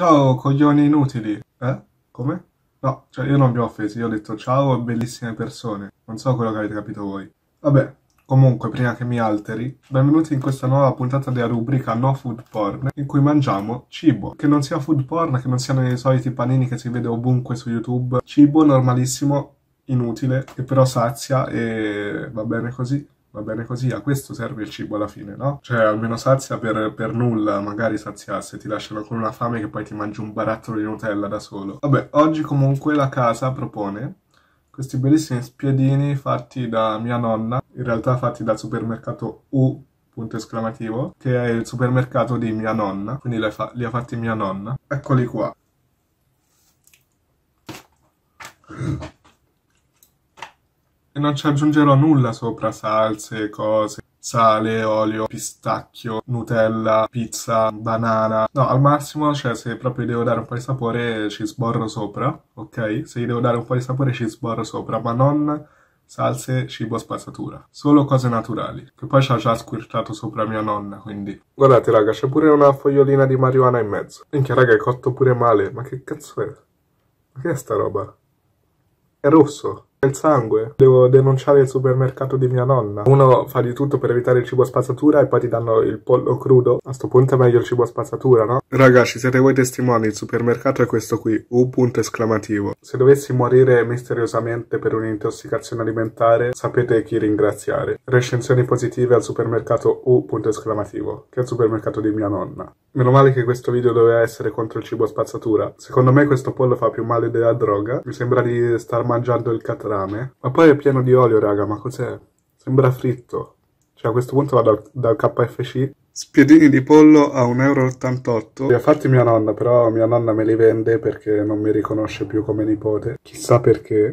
Ciao, coglioni inutili. Eh? Come? No, cioè io non vi ho offesi, io ho detto ciao, bellissime persone. Non so quello che avete capito voi. Vabbè, comunque, prima che mi alteri, benvenuti in questa nuova puntata della rubrica No Food Porn, in cui mangiamo cibo. Che non sia food porn, che non siano i soliti panini che si vede ovunque su YouTube. Cibo normalissimo, inutile, che però sazia e va bene così va bene così, a questo serve il cibo alla fine, no? Cioè, almeno sazia per, per, nulla, magari saziasse, ti lasciano con una fame che poi ti mangi un barattolo di Nutella da solo. Vabbè, oggi comunque la casa propone questi bellissimi spiedini fatti da mia nonna, in realtà fatti dal supermercato U, punto esclamativo, che è il supermercato di mia nonna, quindi li ha, fa li ha fatti mia nonna. Eccoli qua non ci aggiungerò nulla sopra salse, cose, sale, olio, pistacchio, nutella, pizza, banana. No, al massimo, cioè, se proprio devo dare un po' di sapore, ci sborro sopra, ok? Se gli devo dare un po' di sapore, ci sborro sopra, ma non salse, cibo, spazzatura. Solo cose naturali. Che poi ci ha già squirtato sopra mia nonna, quindi... Guardate, raga, c'è pure una fogliolina di marijuana in mezzo. Minchia, raga, è cotto pure male. Ma che cazzo è? Ma che è sta roba? È rosso. Il sangue. Devo denunciare il supermercato di mia nonna. Uno fa di tutto per evitare il cibo spazzatura e poi ti danno il pollo crudo. A sto punto è meglio il cibo spazzatura, no? Ragazzi, siete voi testimoni, il supermercato è questo qui, un punto esclamativo. Se dovessi morire misteriosamente per un'intossicazione alimentare, sapete chi ringraziare. Recensioni positive al supermercato U. Punto esclamativo, che è il supermercato di mia nonna. Meno male che questo video doveva essere contro il cibo spazzatura. Secondo me questo pollo fa più male della droga. Mi sembra di star mangiando il catrame. Ma poi è pieno di olio, raga, ma cos'è? Sembra fritto. Cioè a questo punto vado dal, KFC. Spiedini di pollo a 1,88€. euro. Li ha fatti mia nonna, però mia nonna me li vende perché non mi riconosce più come nipote. Chissà perché.